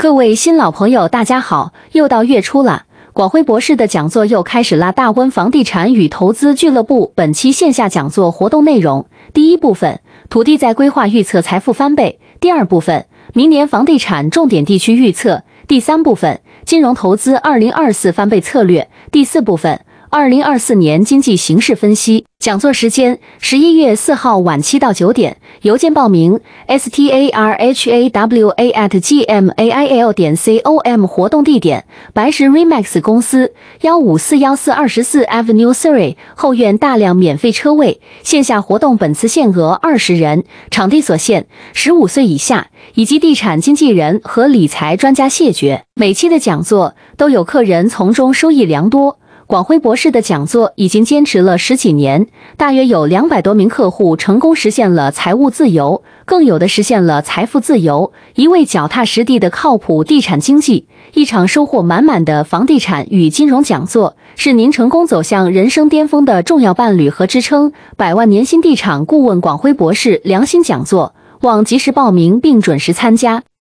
各位新老朋友，大家好！又到月初了，广辉博士的讲座又开始啦。大温房地产与投资俱乐部本期线下讲座活动内容：第一部分，土地在规划预测财富翻倍；第二部分，明年房地产重点地区预测；第三部分，金融投资二零二四翻倍策略；第四部分，二零二四年经济形势分析。讲座时间：十一月四号晚七到九点。邮件报名：starhawa@gmail at 点 com。活动地点：白石 Remax 公司幺五四幺四二十四 Avenue Surrey 后院大量免费车位。线下活动本次限额二十人，场地所限。十五岁以下以及地产经纪人和理财专家谢绝。每期的讲座都有客人从中收益良多。广辉博士的讲座已经坚持了十几年，大约有两百多名客户成功实现了财务自由，更有的实现了财富自由。一位脚踏实地的靠谱地产经济，一场收获满满的房地产与金融讲座，是您成功走向人生巅峰的重要伴侣和支撑。百万年薪地产顾问广辉博士良心讲座，望及时报名并准时参加。